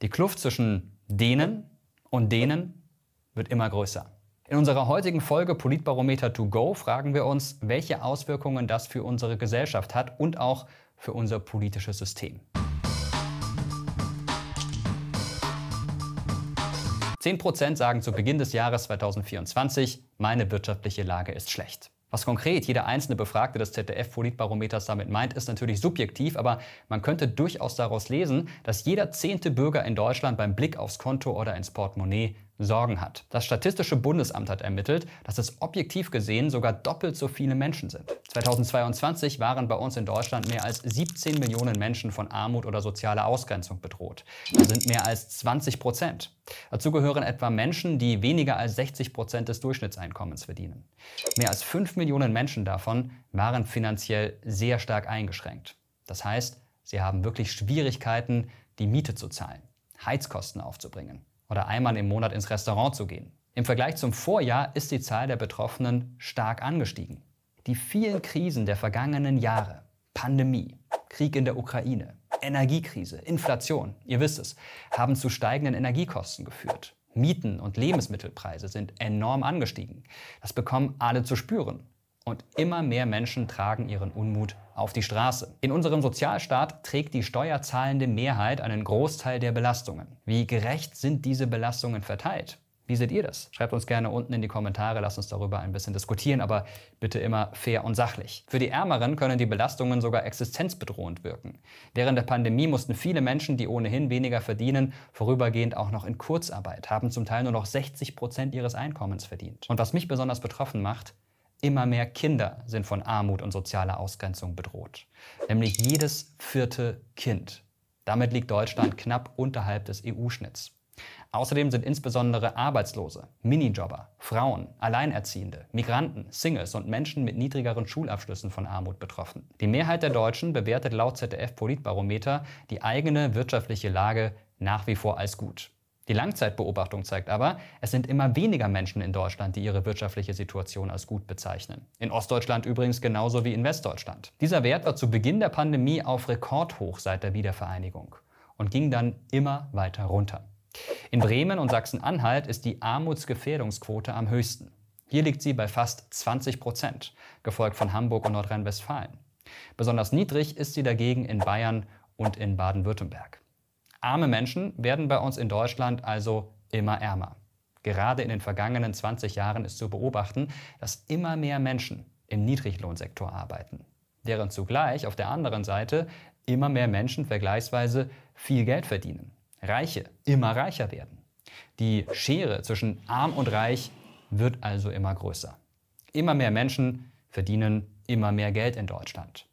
Die Kluft zwischen denen und denen wird immer größer. In unserer heutigen Folge Politbarometer to go fragen wir uns, welche Auswirkungen das für unsere Gesellschaft hat und auch für unser politisches System. 10% sagen zu Beginn des Jahres 2024, meine wirtschaftliche Lage ist schlecht. Was konkret jeder einzelne Befragte des ZDF-Politbarometers damit meint, ist natürlich subjektiv, aber man könnte durchaus daraus lesen, dass jeder zehnte Bürger in Deutschland beim Blick aufs Konto oder ins Portemonnaie Sorgen hat. Das Statistische Bundesamt hat ermittelt, dass es objektiv gesehen sogar doppelt so viele Menschen sind. 2022 waren bei uns in Deutschland mehr als 17 Millionen Menschen von Armut oder sozialer Ausgrenzung bedroht. Das sind mehr als 20 Prozent. Dazu gehören etwa Menschen, die weniger als 60 Prozent des Durchschnittseinkommens verdienen. Mehr als 5 Millionen Menschen davon waren finanziell sehr stark eingeschränkt. Das heißt, sie haben wirklich Schwierigkeiten, die Miete zu zahlen, Heizkosten aufzubringen oder einmal im Monat ins Restaurant zu gehen. Im Vergleich zum Vorjahr ist die Zahl der Betroffenen stark angestiegen. Die vielen Krisen der vergangenen Jahre, Pandemie, Krieg in der Ukraine, Energiekrise, Inflation, ihr wisst es, haben zu steigenden Energiekosten geführt. Mieten und Lebensmittelpreise sind enorm angestiegen. Das bekommen alle zu spüren und immer mehr Menschen tragen ihren Unmut auf die Straße. In unserem Sozialstaat trägt die steuerzahlende Mehrheit einen Großteil der Belastungen. Wie gerecht sind diese Belastungen verteilt? Wie seht ihr das? Schreibt uns gerne unten in die Kommentare, lasst uns darüber ein bisschen diskutieren, aber bitte immer fair und sachlich. Für die Ärmeren können die Belastungen sogar existenzbedrohend wirken. Während der Pandemie mussten viele Menschen, die ohnehin weniger verdienen, vorübergehend auch noch in Kurzarbeit, haben zum Teil nur noch 60 Prozent ihres Einkommens verdient. Und was mich besonders betroffen macht, Immer mehr Kinder sind von Armut und sozialer Ausgrenzung bedroht. Nämlich jedes vierte Kind. Damit liegt Deutschland knapp unterhalb des EU-Schnitts. Außerdem sind insbesondere Arbeitslose, Minijobber, Frauen, Alleinerziehende, Migranten, Singles und Menschen mit niedrigeren Schulabschlüssen von Armut betroffen. Die Mehrheit der Deutschen bewertet laut ZDF Politbarometer die eigene wirtschaftliche Lage nach wie vor als gut. Die Langzeitbeobachtung zeigt aber, es sind immer weniger Menschen in Deutschland, die ihre wirtschaftliche Situation als gut bezeichnen. In Ostdeutschland übrigens genauso wie in Westdeutschland. Dieser Wert war zu Beginn der Pandemie auf Rekordhoch seit der Wiedervereinigung und ging dann immer weiter runter. In Bremen und Sachsen-Anhalt ist die Armutsgefährdungsquote am höchsten. Hier liegt sie bei fast 20 Prozent, gefolgt von Hamburg und Nordrhein-Westfalen. Besonders niedrig ist sie dagegen in Bayern und in Baden-Württemberg. Arme Menschen werden bei uns in Deutschland also immer ärmer. Gerade in den vergangenen 20 Jahren ist zu beobachten, dass immer mehr Menschen im Niedriglohnsektor arbeiten, während zugleich auf der anderen Seite immer mehr Menschen vergleichsweise viel Geld verdienen, Reiche immer reicher werden. Die Schere zwischen arm und reich wird also immer größer. Immer mehr Menschen verdienen immer mehr Geld in Deutschland.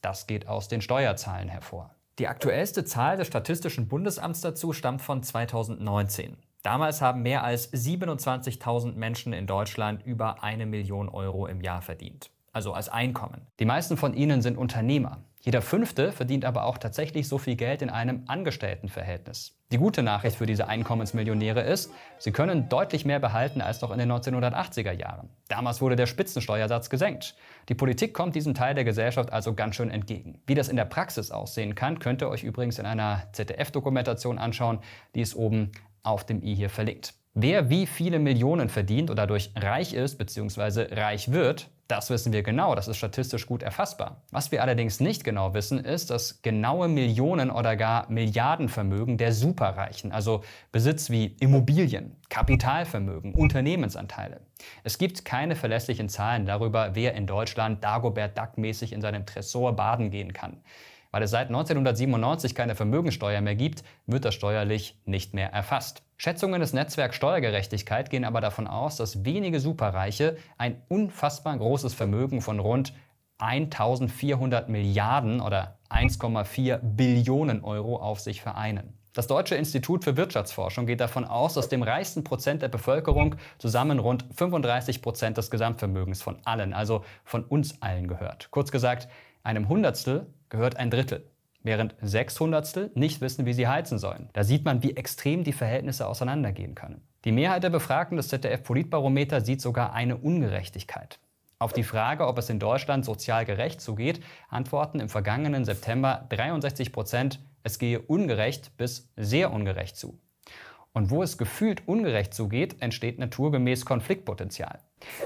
Das geht aus den Steuerzahlen hervor. Die aktuellste Zahl des Statistischen Bundesamts dazu stammt von 2019. Damals haben mehr als 27.000 Menschen in Deutschland über eine Million Euro im Jahr verdient, also als Einkommen. Die meisten von ihnen sind Unternehmer. Jeder Fünfte verdient aber auch tatsächlich so viel Geld in einem Angestelltenverhältnis. Die gute Nachricht für diese Einkommensmillionäre ist, sie können deutlich mehr behalten als noch in den 1980er Jahren. Damals wurde der Spitzensteuersatz gesenkt. Die Politik kommt diesem Teil der Gesellschaft also ganz schön entgegen. Wie das in der Praxis aussehen kann, könnt ihr euch übrigens in einer ZDF-Dokumentation anschauen, die ist oben auf dem i hier verlinkt. Wer wie viele Millionen verdient oder dadurch reich ist bzw. reich wird, das wissen wir genau, das ist statistisch gut erfassbar. Was wir allerdings nicht genau wissen, ist das genaue Millionen- oder gar Milliardenvermögen der Superreichen, also Besitz wie Immobilien, Kapitalvermögen, Unternehmensanteile. Es gibt keine verlässlichen Zahlen darüber, wer in Deutschland Dagobert Duck mäßig in seinem Tresor baden gehen kann. Weil es seit 1997 keine Vermögensteuer mehr gibt, wird das steuerlich nicht mehr erfasst. Schätzungen des Netzwerks Steuergerechtigkeit gehen aber davon aus, dass wenige Superreiche ein unfassbar großes Vermögen von rund 1400 Milliarden oder 1,4 Billionen Euro auf sich vereinen. Das Deutsche Institut für Wirtschaftsforschung geht davon aus, dass dem reichsten Prozent der Bevölkerung zusammen rund 35 Prozent des Gesamtvermögens von allen, also von uns allen gehört. Kurz gesagt, einem Hundertstel gehört ein Drittel, während Sechshundertstel nicht wissen, wie sie heizen sollen. Da sieht man, wie extrem die Verhältnisse auseinandergehen können. Die Mehrheit der Befragten des ZDF-Politbarometer sieht sogar eine Ungerechtigkeit. Auf die Frage, ob es in Deutschland sozial gerecht zugeht, antworten im vergangenen September 63 Prozent, es gehe ungerecht bis sehr ungerecht zu. Und wo es gefühlt ungerecht zugeht, entsteht naturgemäß Konfliktpotenzial.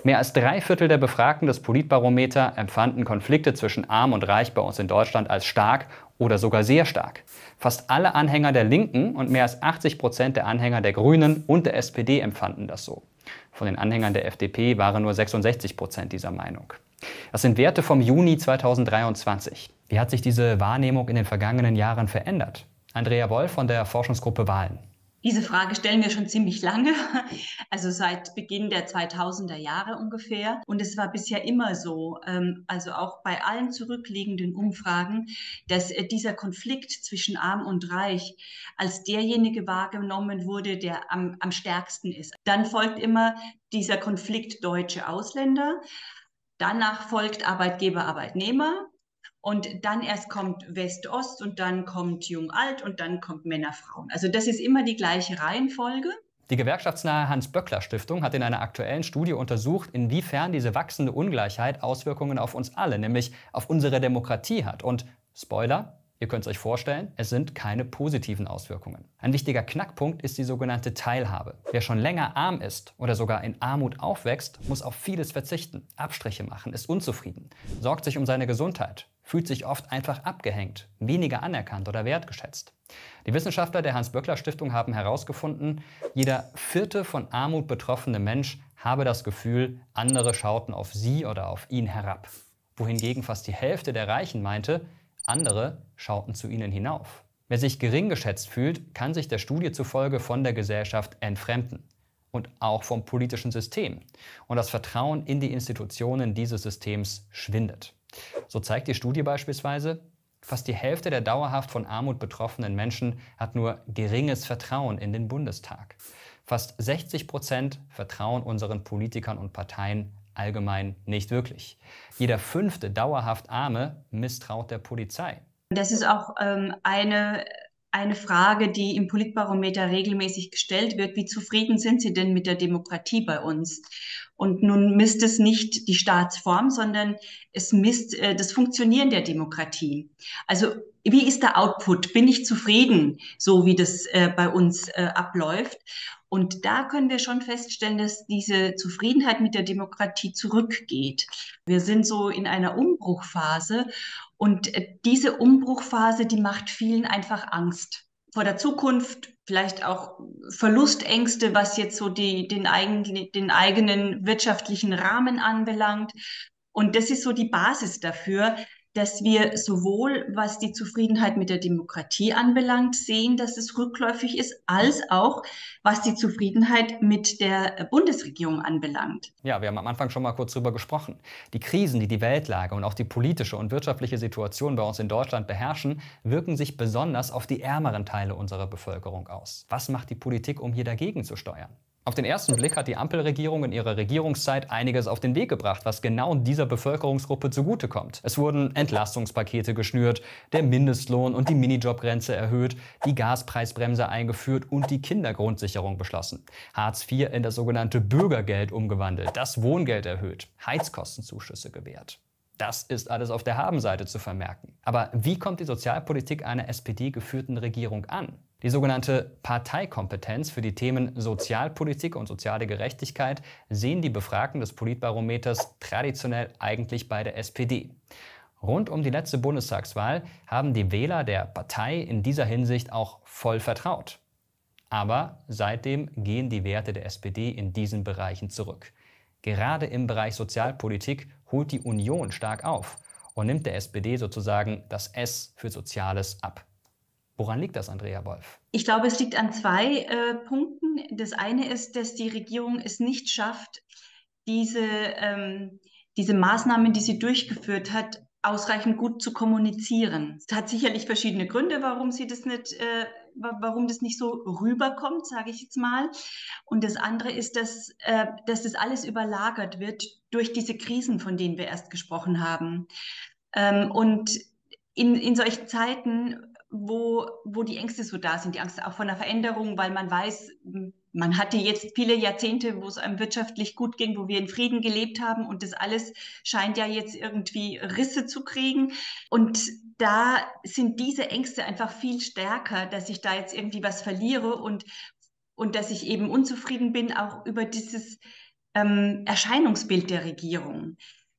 Mehr als drei Viertel der Befragten des Politbarometer empfanden Konflikte zwischen Arm und Reich bei uns in Deutschland als stark oder sogar sehr stark. Fast alle Anhänger der Linken und mehr als 80 Prozent der Anhänger der Grünen und der SPD empfanden das so. Von den Anhängern der FDP waren nur 66 Prozent dieser Meinung. Das sind Werte vom Juni 2023. Wie hat sich diese Wahrnehmung in den vergangenen Jahren verändert? Andrea Woll von der Forschungsgruppe Wahlen. Diese Frage stellen wir schon ziemlich lange, also seit Beginn der 2000er Jahre ungefähr. Und es war bisher immer so, ähm, also auch bei allen zurückliegenden Umfragen, dass äh, dieser Konflikt zwischen Arm und Reich als derjenige wahrgenommen wurde, der am, am stärksten ist. Dann folgt immer dieser Konflikt deutsche Ausländer. Danach folgt Arbeitgeber, Arbeitnehmer, und dann erst kommt West-Ost und dann kommt Jung-Alt und dann kommt Männer-Frauen. Also das ist immer die gleiche Reihenfolge. Die gewerkschaftsnahe Hans-Böckler-Stiftung hat in einer aktuellen Studie untersucht, inwiefern diese wachsende Ungleichheit Auswirkungen auf uns alle, nämlich auf unsere Demokratie hat. Und Spoiler, ihr könnt es euch vorstellen, es sind keine positiven Auswirkungen. Ein wichtiger Knackpunkt ist die sogenannte Teilhabe. Wer schon länger arm ist oder sogar in Armut aufwächst, muss auf vieles verzichten, Abstriche machen, ist unzufrieden, sorgt sich um seine Gesundheit, fühlt sich oft einfach abgehängt, weniger anerkannt oder wertgeschätzt. Die Wissenschaftler der Hans-Böckler-Stiftung haben herausgefunden, jeder vierte von Armut betroffene Mensch habe das Gefühl, andere schauten auf sie oder auf ihn herab. Wohingegen fast die Hälfte der Reichen meinte, andere schauten zu ihnen hinauf. Wer sich gering geschätzt fühlt, kann sich der Studie zufolge von der Gesellschaft entfremden und auch vom politischen System. Und das Vertrauen in die Institutionen dieses Systems schwindet. So zeigt die Studie beispielsweise, fast die Hälfte der dauerhaft von Armut betroffenen Menschen hat nur geringes Vertrauen in den Bundestag. Fast 60 Prozent vertrauen unseren Politikern und Parteien allgemein nicht wirklich. Jeder fünfte dauerhaft Arme misstraut der Polizei. Das ist auch ähm, eine eine Frage, die im Politbarometer regelmäßig gestellt wird, wie zufrieden sind Sie denn mit der Demokratie bei uns? Und nun misst es nicht die Staatsform, sondern es misst äh, das Funktionieren der Demokratie. Also wie ist der Output? Bin ich zufrieden, so wie das äh, bei uns äh, abläuft? Und da können wir schon feststellen, dass diese Zufriedenheit mit der Demokratie zurückgeht. Wir sind so in einer Umbruchphase und äh, diese Umbruchphase, die macht vielen einfach Angst vor der Zukunft, vielleicht auch Verlustängste, was jetzt so die, den, eigen, den eigenen wirtschaftlichen Rahmen anbelangt. Und das ist so die Basis dafür, dass wir sowohl was die Zufriedenheit mit der Demokratie anbelangt sehen, dass es rückläufig ist, als auch was die Zufriedenheit mit der Bundesregierung anbelangt. Ja, wir haben am Anfang schon mal kurz drüber gesprochen. Die Krisen, die die Weltlage und auch die politische und wirtschaftliche Situation bei uns in Deutschland beherrschen, wirken sich besonders auf die ärmeren Teile unserer Bevölkerung aus. Was macht die Politik, um hier dagegen zu steuern? Auf den ersten Blick hat die Ampelregierung in ihrer Regierungszeit einiges auf den Weg gebracht, was genau dieser Bevölkerungsgruppe zugutekommt. Es wurden Entlastungspakete geschnürt, der Mindestlohn und die Minijobgrenze erhöht, die Gaspreisbremse eingeführt und die Kindergrundsicherung beschlossen. Hartz IV in das sogenannte Bürgergeld umgewandelt, das Wohngeld erhöht, Heizkostenzuschüsse gewährt. Das ist alles auf der Habenseite zu vermerken. Aber wie kommt die Sozialpolitik einer SPD-geführten Regierung an? Die sogenannte Parteikompetenz für die Themen Sozialpolitik und soziale Gerechtigkeit sehen die Befragten des Politbarometers traditionell eigentlich bei der SPD. Rund um die letzte Bundestagswahl haben die Wähler der Partei in dieser Hinsicht auch voll vertraut. Aber seitdem gehen die Werte der SPD in diesen Bereichen zurück. Gerade im Bereich Sozialpolitik holt die Union stark auf und nimmt der SPD sozusagen das S für Soziales ab. Woran liegt das, Andrea Wolf? Ich glaube, es liegt an zwei äh, Punkten. Das eine ist, dass die Regierung es nicht schafft, diese, ähm, diese Maßnahmen, die sie durchgeführt hat, ausreichend gut zu kommunizieren. Es hat sicherlich verschiedene Gründe, warum sie das nicht, äh, warum das nicht so rüberkommt, sage ich jetzt mal. Und das andere ist, dass, äh, dass das alles überlagert wird durch diese Krisen, von denen wir erst gesprochen haben. Ähm, und in, in solchen Zeiten wo, wo die Ängste so da sind, die Angst auch von der Veränderung, weil man weiß, man hatte jetzt viele Jahrzehnte, wo es einem wirtschaftlich gut ging, wo wir in Frieden gelebt haben und das alles scheint ja jetzt irgendwie Risse zu kriegen. Und da sind diese Ängste einfach viel stärker, dass ich da jetzt irgendwie was verliere und, und dass ich eben unzufrieden bin, auch über dieses ähm, Erscheinungsbild der Regierung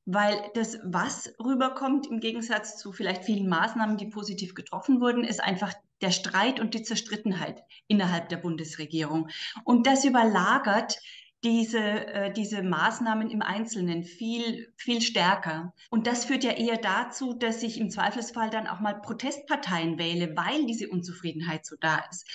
weil das, was rüberkommt, im Gegensatz zu vielleicht vielen Maßnahmen, die positiv getroffen wurden, ist einfach der Streit und die Zerstrittenheit innerhalb der Bundesregierung. Und das überlagert diese, äh, diese Maßnahmen im Einzelnen viel, viel stärker. Und das führt ja eher dazu, dass ich im Zweifelsfall dann auch mal Protestparteien wähle, weil diese Unzufriedenheit so da ist.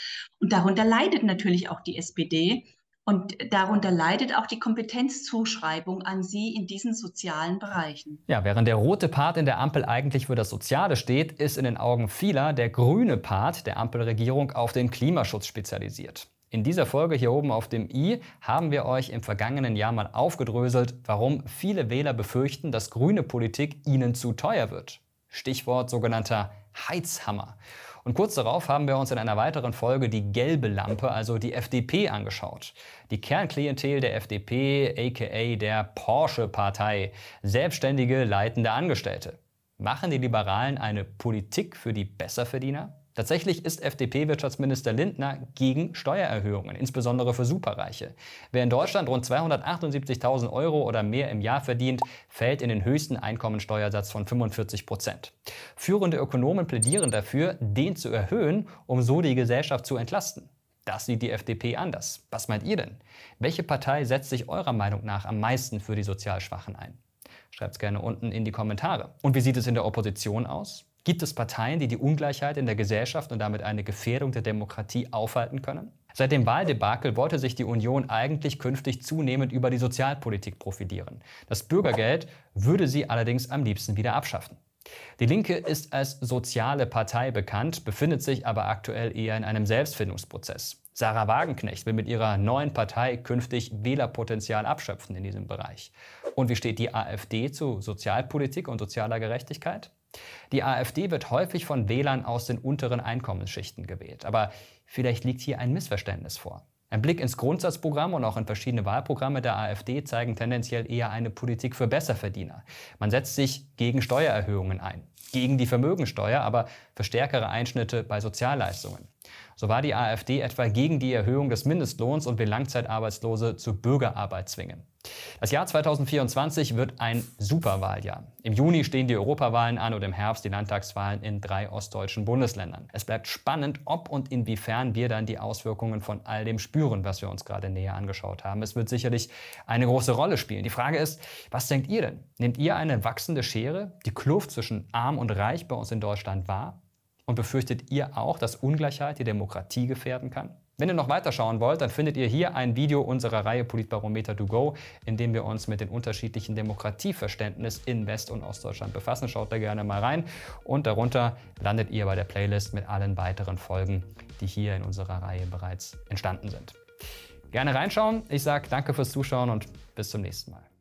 Und darunter leidet natürlich auch die SPD. Und darunter leidet auch die Kompetenzzuschreibung an sie in diesen sozialen Bereichen. Ja, während der rote Part in der Ampel eigentlich für das Soziale steht, ist in den Augen vieler der grüne Part der Ampelregierung auf den Klimaschutz spezialisiert. In dieser Folge hier oben auf dem i haben wir euch im vergangenen Jahr mal aufgedröselt, warum viele Wähler befürchten, dass grüne Politik ihnen zu teuer wird. Stichwort sogenannter Heizhammer. Und kurz darauf haben wir uns in einer weiteren Folge die gelbe Lampe, also die FDP, angeschaut. Die Kernklientel der FDP, aka der Porsche-Partei, selbstständige leitende Angestellte. Machen die Liberalen eine Politik für die Besserverdiener? Tatsächlich ist FDP-Wirtschaftsminister Lindner gegen Steuererhöhungen, insbesondere für Superreiche. Wer in Deutschland rund 278.000 Euro oder mehr im Jahr verdient, fällt in den höchsten Einkommensteuersatz von 45 Prozent. Führende Ökonomen plädieren dafür, den zu erhöhen, um so die Gesellschaft zu entlasten. Das sieht die FDP anders. Was meint ihr denn? Welche Partei setzt sich eurer Meinung nach am meisten für die Sozialschwachen Schwachen ein? Schreibt's gerne unten in die Kommentare. Und wie sieht es in der Opposition aus? Gibt es Parteien, die die Ungleichheit in der Gesellschaft und damit eine Gefährdung der Demokratie aufhalten können? Seit dem Wahldebakel wollte sich die Union eigentlich künftig zunehmend über die Sozialpolitik profitieren. Das Bürgergeld würde sie allerdings am liebsten wieder abschaffen. Die Linke ist als soziale Partei bekannt, befindet sich aber aktuell eher in einem Selbstfindungsprozess. Sarah Wagenknecht will mit ihrer neuen Partei künftig Wählerpotenzial abschöpfen in diesem Bereich. Und wie steht die AfD zu Sozialpolitik und sozialer Gerechtigkeit? Die AfD wird häufig von Wählern aus den unteren Einkommensschichten gewählt. Aber vielleicht liegt hier ein Missverständnis vor. Ein Blick ins Grundsatzprogramm und auch in verschiedene Wahlprogramme der AfD zeigen tendenziell eher eine Politik für Besserverdiener. Man setzt sich gegen Steuererhöhungen ein, gegen die Vermögensteuer, aber für stärkere Einschnitte bei Sozialleistungen. So war die AfD etwa gegen die Erhöhung des Mindestlohns und will Langzeitarbeitslose zur Bürgerarbeit zwingen. Das Jahr 2024 wird ein Superwahljahr. Im Juni stehen die Europawahlen an und im Herbst die Landtagswahlen in drei ostdeutschen Bundesländern. Es bleibt spannend, ob und inwiefern wir dann die Auswirkungen von all dem spüren, was wir uns gerade näher angeschaut haben. Es wird sicherlich eine große Rolle spielen. Die Frage ist, was denkt ihr denn? Nehmt ihr eine wachsende Schere, die Kluft zwischen arm und reich bei uns in Deutschland wahr? Und befürchtet ihr auch, dass Ungleichheit die Demokratie gefährden kann? Wenn ihr noch weiter schauen wollt, dann findet ihr hier ein Video unserer Reihe Politbarometer to go, in dem wir uns mit den unterschiedlichen Demokratieverständnis in West- und Ostdeutschland befassen. Schaut da gerne mal rein und darunter landet ihr bei der Playlist mit allen weiteren Folgen, die hier in unserer Reihe bereits entstanden sind. Gerne reinschauen. Ich sage danke fürs Zuschauen und bis zum nächsten Mal.